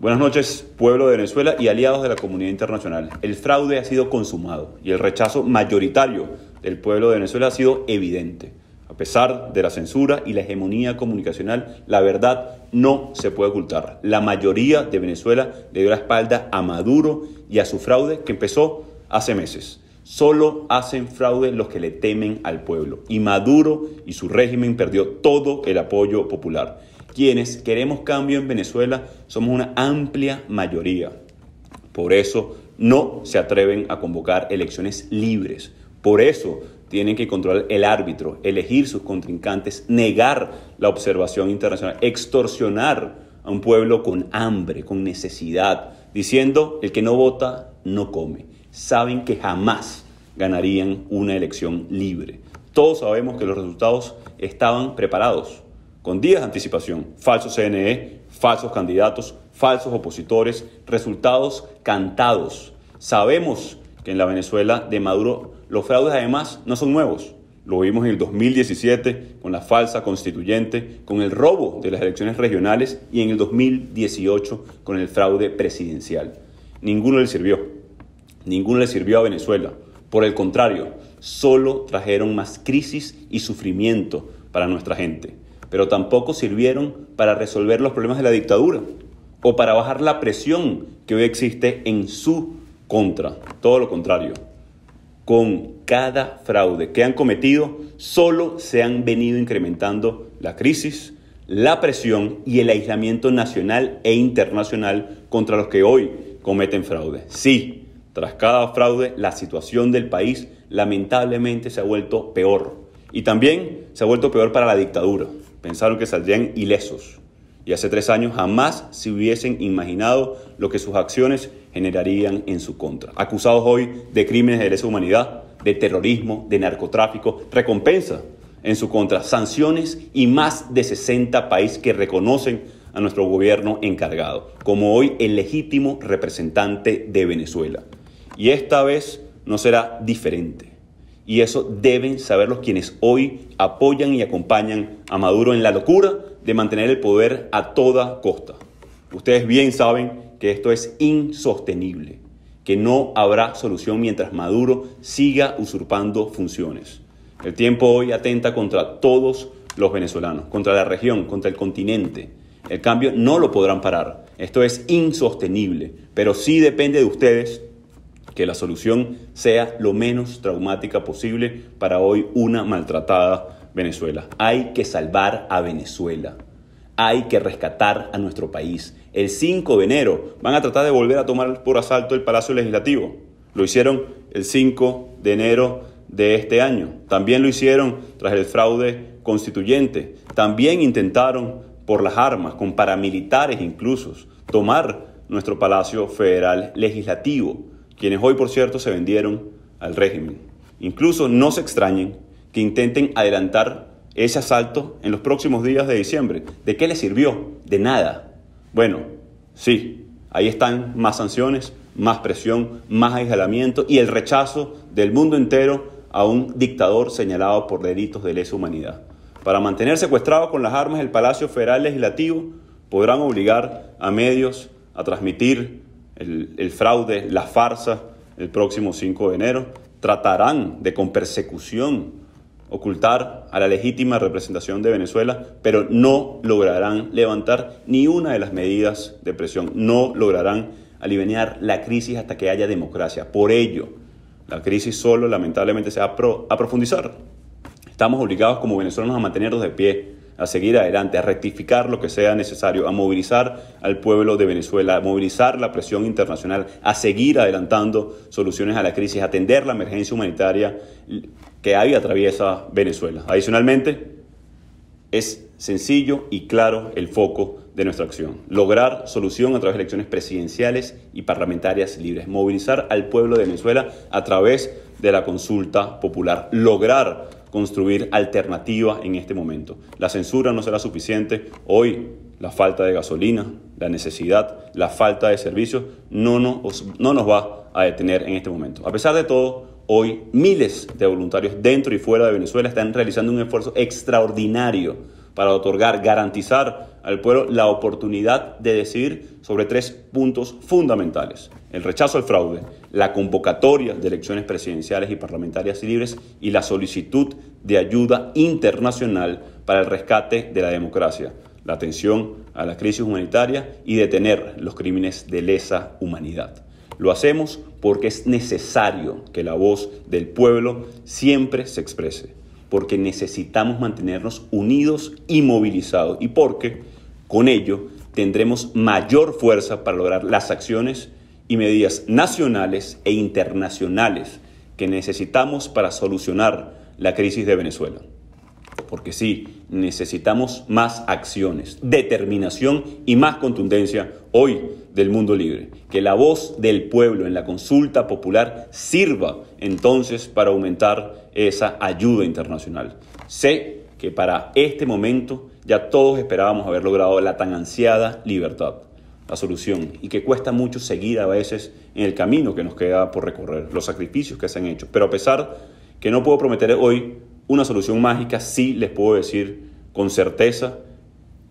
Buenas noches, pueblo de Venezuela y aliados de la comunidad internacional. El fraude ha sido consumado y el rechazo mayoritario del pueblo de Venezuela ha sido evidente. A pesar de la censura y la hegemonía comunicacional, la verdad no se puede ocultar. La mayoría de Venezuela le dio la espalda a Maduro y a su fraude que empezó hace meses. Solo hacen fraude los que le temen al pueblo. Y Maduro y su régimen perdió todo el apoyo popular. Quienes queremos cambio en Venezuela somos una amplia mayoría. Por eso no se atreven a convocar elecciones libres. Por eso tienen que controlar el árbitro, elegir sus contrincantes, negar la observación internacional, extorsionar a un pueblo con hambre, con necesidad, diciendo el que no vota no come. Saben que jamás ganarían una elección libre. Todos sabemos que los resultados estaban preparados, con días de anticipación, falsos CNE, falsos candidatos, falsos opositores, resultados cantados. Sabemos que en la Venezuela de Maduro los fraudes además no son nuevos. Lo vimos en el 2017 con la falsa constituyente, con el robo de las elecciones regionales y en el 2018 con el fraude presidencial. Ninguno le sirvió. Ninguno le sirvió a Venezuela. Por el contrario, solo trajeron más crisis y sufrimiento para nuestra gente pero tampoco sirvieron para resolver los problemas de la dictadura o para bajar la presión que hoy existe en su contra. Todo lo contrario. Con cada fraude que han cometido, solo se han venido incrementando la crisis, la presión y el aislamiento nacional e internacional contra los que hoy cometen fraude. Sí, tras cada fraude, la situación del país lamentablemente se ha vuelto peor. Y también se ha vuelto peor para la dictadura pensaron que saldrían ilesos y hace tres años jamás se hubiesen imaginado lo que sus acciones generarían en su contra. Acusados hoy de crímenes de lesa humanidad, de terrorismo, de narcotráfico, recompensa en su contra, sanciones y más de 60 países que reconocen a nuestro gobierno encargado, como hoy el legítimo representante de Venezuela. Y esta vez no será diferente. Y eso deben saber los quienes hoy apoyan y acompañan a Maduro en la locura de mantener el poder a toda costa. Ustedes bien saben que esto es insostenible, que no habrá solución mientras Maduro siga usurpando funciones. El tiempo hoy atenta contra todos los venezolanos, contra la región, contra el continente. El cambio no lo podrán parar. Esto es insostenible, pero sí depende de ustedes que la solución sea lo menos traumática posible para hoy una maltratada Venezuela. Hay que salvar a Venezuela. Hay que rescatar a nuestro país. El 5 de enero van a tratar de volver a tomar por asalto el Palacio Legislativo. Lo hicieron el 5 de enero de este año. También lo hicieron tras el fraude constituyente. También intentaron por las armas, con paramilitares incluso, tomar nuestro Palacio Federal Legislativo quienes hoy por cierto se vendieron al régimen. Incluso no se extrañen que intenten adelantar ese asalto en los próximos días de diciembre. ¿De qué les sirvió? De nada. Bueno, sí, ahí están más sanciones, más presión, más aislamiento y el rechazo del mundo entero a un dictador señalado por delitos de lesa humanidad. Para mantener secuestrado con las armas el Palacio Federal Legislativo, podrán obligar a medios a transmitir el, fraude, la farsa, el próximo 5 de enero. Tratarán de con persecución ocultar a la legítima representación de Venezuela, pero no lograrán levantar ni una de las medidas de presión, no lograrán aliviar la crisis hasta que haya democracia. Por ello, la crisis solo lamentablemente se va a, profundizar. Estamos obligados como venezolanos a mantenernos de pie, a seguir adelante, a rectificar lo que sea necesario, a movilizar al pueblo de Venezuela, a movilizar la presión internacional, a seguir adelantando soluciones a la crisis, a atender la emergencia humanitaria que hay atraviesa Venezuela. Adicionalmente, es sencillo y claro el foco de nuestra acción. Lograr solución a través de elecciones presidenciales y parlamentarias libres. Movilizar al pueblo de Venezuela a través de la consulta popular. Lograr construir alternativas en este momento. La censura no será suficiente. Hoy la falta de gasolina, la necesidad, la falta de servicios no nos, no nos va a detener en este momento. A pesar de todo, hoy miles de voluntarios dentro y fuera de Venezuela están realizando un esfuerzo extraordinario para otorgar, garantizar al pueblo la oportunidad de decidir sobre tres puntos fundamentales. El rechazo al fraude, la convocatoria de elecciones presidenciales y parlamentarias libres y la solicitud de ayuda internacional para el rescate de la democracia, la atención a la crisis humanitaria y detener los crímenes de lesa humanidad. Lo hacemos porque es necesario que la voz del pueblo siempre se exprese porque necesitamos mantenernos unidos y movilizados y porque con ello tendremos mayor fuerza para lograr las acciones y medidas nacionales e internacionales que necesitamos para solucionar la crisis de Venezuela porque sí, necesitamos más acciones, determinación y más contundencia hoy del mundo libre. Que la voz del pueblo en la consulta popular sirva entonces para aumentar esa ayuda internacional. Sé que para este momento ya todos esperábamos haber logrado la tan ansiada libertad, la solución, y que cuesta mucho seguir a veces en el camino que nos queda por recorrer, los sacrificios que se han hecho. Pero a pesar que no puedo prometer hoy una solución mágica, sí les puedo decir con certeza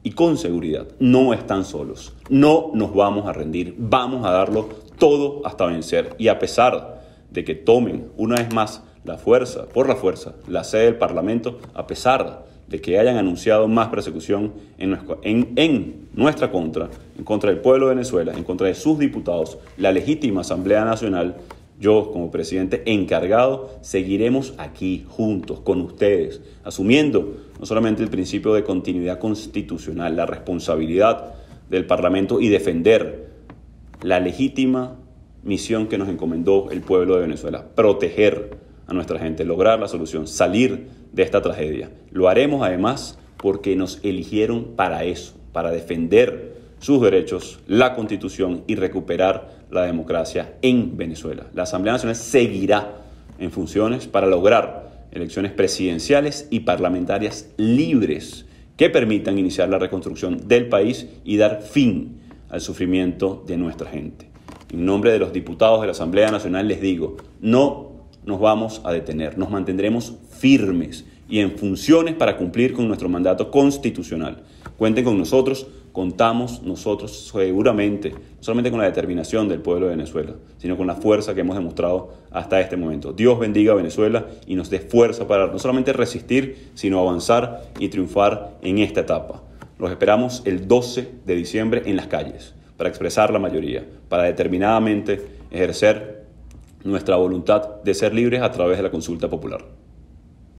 y con seguridad, no están solos, no nos vamos a rendir, vamos a darlo todo hasta vencer y a pesar de que tomen una vez más la fuerza, por la fuerza, la sede del Parlamento, a pesar de que hayan anunciado más persecución en nuestra, en nuestra contra, en contra del pueblo de Venezuela, en contra de sus diputados, la legítima Asamblea Nacional, yo como presidente encargado, seguiremos aquí juntos con ustedes, asumiendo no solamente el principio de continuidad constitucional, la responsabilidad del Parlamento y defender la legítima misión que nos encomendó el pueblo de Venezuela, proteger a nuestra gente, lograr la solución, salir de esta tragedia. Lo haremos además porque nos eligieron para eso, para defender sus derechos, la constitución y recuperar la democracia en Venezuela. La Asamblea Nacional seguirá en funciones para lograr elecciones presidenciales y parlamentarias libres que permitan iniciar la reconstrucción del país y dar fin al sufrimiento de nuestra gente. En nombre de los diputados de la Asamblea Nacional les digo, no nos vamos a detener, nos mantendremos firmes y en funciones para cumplir con nuestro mandato constitucional. Cuenten con nosotros contamos nosotros seguramente, no solamente con la determinación del pueblo de Venezuela, sino con la fuerza que hemos demostrado hasta este momento. Dios bendiga a Venezuela y nos dé fuerza para no solamente resistir, sino avanzar y triunfar en esta etapa. Los esperamos el 12 de diciembre en las calles para expresar la mayoría, para determinadamente ejercer nuestra voluntad de ser libres a través de la consulta popular.